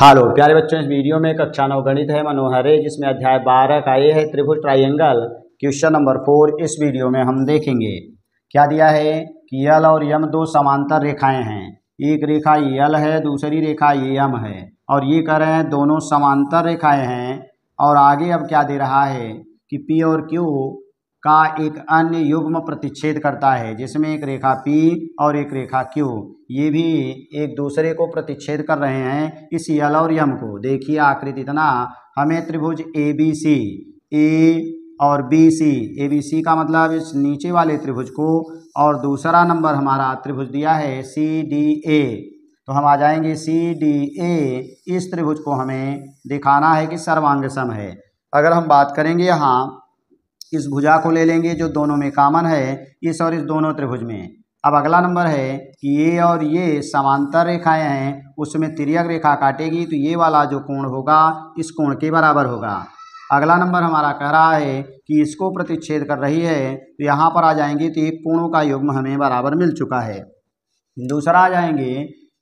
hello प्यारे बच्चों इस वीडियो में कक्षा नौ गणित है मनोहर है जिसमें अध्याय बारह का ये है त्रिभुज ट्राइंगल क्वेश्चन नंबर फोर इस वीडियो में हम देखेंगे क्या दिया है कि यल और यम दो समांतर रेखाएं हैं एक रेखा यल है दूसरी रेखा ये यम है और ये कह रहे हैं दोनों समांतर रेखाएं हैं और आगे अब क्या दे रहा है कि पी और क्यू का एक अन्य युग्म प्रतिच्छेद करता है जिसमें एक रेखा P और एक रेखा Q ये भी एक दूसरे को प्रतिच्छेद कर रहे हैं इस यल और यम को देखिए आकृति इतना हमें त्रिभुज ए बी सी ए और B C A B C का मतलब इस नीचे वाले त्रिभुज को और दूसरा नंबर हमारा त्रिभुज दिया है सी डी ए तो हम आ जाएंगे सी डी ए इस त्रिभुज को हमें दिखाना है कि सर्वांग सम है अगर हम बात करेंगे यहाँ इस भुजा को ले लेंगे जो दोनों में कामन है इस और इस दोनों त्रिभुज में अब अगला नंबर है कि ये और ये समांतर रेखाएं हैं उसमें तिरक रेखा काटेगी तो ये वाला जो कोण होगा इस कोण के बराबर होगा अगला नंबर हमारा कह रहा है कि इसको प्रतिच्छेद कर रही है तो यहाँ पर आ जाएंगे तो एक कोणों का युग्म हमें बराबर मिल चुका है दूसरा आ जाएंगे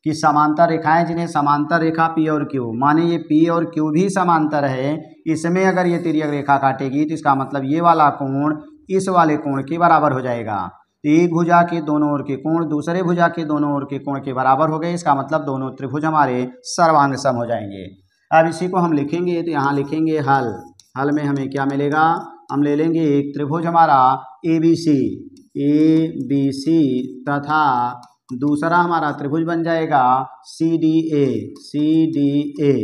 कि समांतर रेखाएं जिन्हें समांतर रेखा पी और क्यू माने ये पी और क्यू भी समांतर है इसमें अगर ये तिरक रेखा काटेगी तो इसका मतलब ये वाला कोण इस वाले कोण के बराबर हो जाएगा तो एक भुजा के दोनों ओर के कोण दूसरे भुजा के दोनों ओर के कोण के बराबर हो गए इसका मतलब दोनों त्रिभुज हमारे सर्वांग सम हो जाएंगे अब इसी को हम लिखेंगे तो यहाँ लिखेंगे हल हल में हमें क्या मिलेगा हम ले लेंगे एक त्रिभुज हमारा A B C A B C तथा दूसरा हमारा त्रिभुज बन जाएगा C D A C D A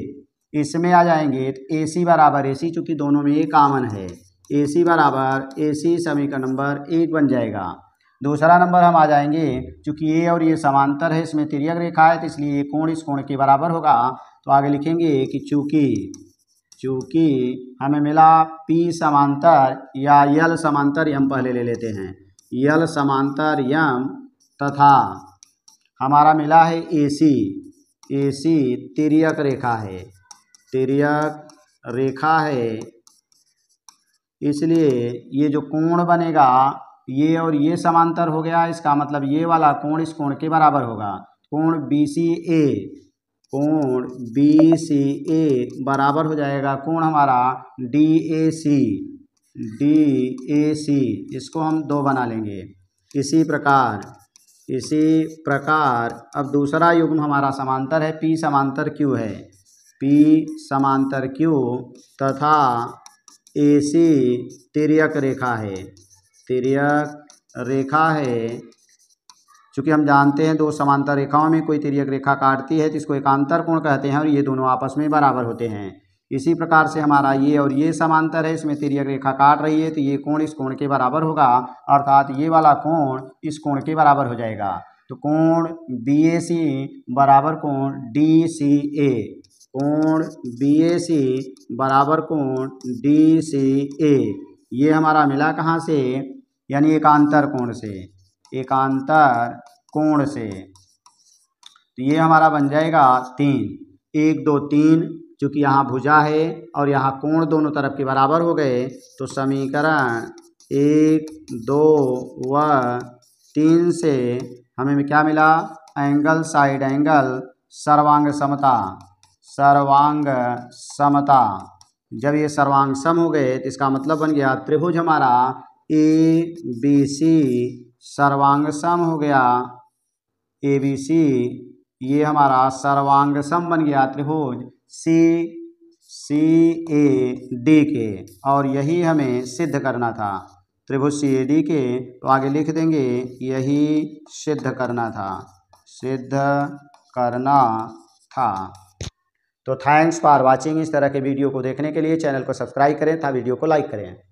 इसमें आ जाएंगे तो ए सी बराबर ए सी चूँकि दोनों में ये कामन है ए सी बराबर ए सी समीकरण नंबर एक बन जाएगा दूसरा नंबर हम आ जाएंगे चूँकि ये और ये समांतर है इसमें तिरियक रेखा है तो इसलिए ये कोण इस कोण के बराबर होगा तो आगे लिखेंगे कि चूँकि चूँकि हमें मिला पी समांतर या यल समांतर यम पहले ले लेते हैं यल समांतर यम तथा हमारा मिला है ए सी ए सी तिरियक रेखा है तिरक रेखा है इसलिए ये जो कोण बनेगा ये और ये समांतर हो गया इसका मतलब ये वाला कोण इस कोण के बराबर होगा कोण बी सी ए कोण बी सी ए बराबर हो जाएगा कोण हमारा D A C D A सी इसको हम दो बना लेंगे इसी प्रकार इसी प्रकार अब दूसरा युग्म हमारा समांतर है पी समांतर क्यू है पी समांतर क्यू तथा ए सी तिरक रेखा है तिरक रेखा है चूँकि हम जानते हैं दो समांतर रेखाओं में कोई तिरक रेखा काटती है तो इसको एकांतर कोण कहते हैं और ये दोनों आपस में बराबर होते हैं इसी प्रकार से हमारा ये और ये समांतर है इसमें तिरक रेखा काट रही है तो ये कोण इस कोण के बराबर होगा अर्थात ये वाला कोण इस कोण के बराबर हो जाएगा तो कोण बी ए सी बराबर कोण डी सी ए कोण बी ए सी बराबर कोण डी सी ए ये हमारा मिला कहाँ से यानी एकांतर कोण से एकांतर कोण से तो ये हमारा बन जाएगा तीन एक दो तीन चूँकि यहाँ भुजा है और यहाँ कोण दोनों तरफ के बराबर हो गए तो समीकरण एक दो व तीन से हमें क्या मिला एंगल साइड एंगल सर्वांग समता सर्वांग समता जब ये सर्वांग सम हो गए तो इसका मतलब बन गया त्रिभुज हमारा ए बी सी सर्वांग सम हो गया ए बी सी ये हमारा सर्वांग सम बन गया त्रिभुज सी सी ए डी के और यही हमें सिद्ध करना था त्रिभुज सी ए डी के तो आगे लिख देंगे यही सिद्ध करना था सिद्ध करना था तो थैंक्स फॉर वाचिंग इस तरह के वीडियो को देखने के लिए चैनल को सब्सक्राइब करें था वीडियो को लाइक करें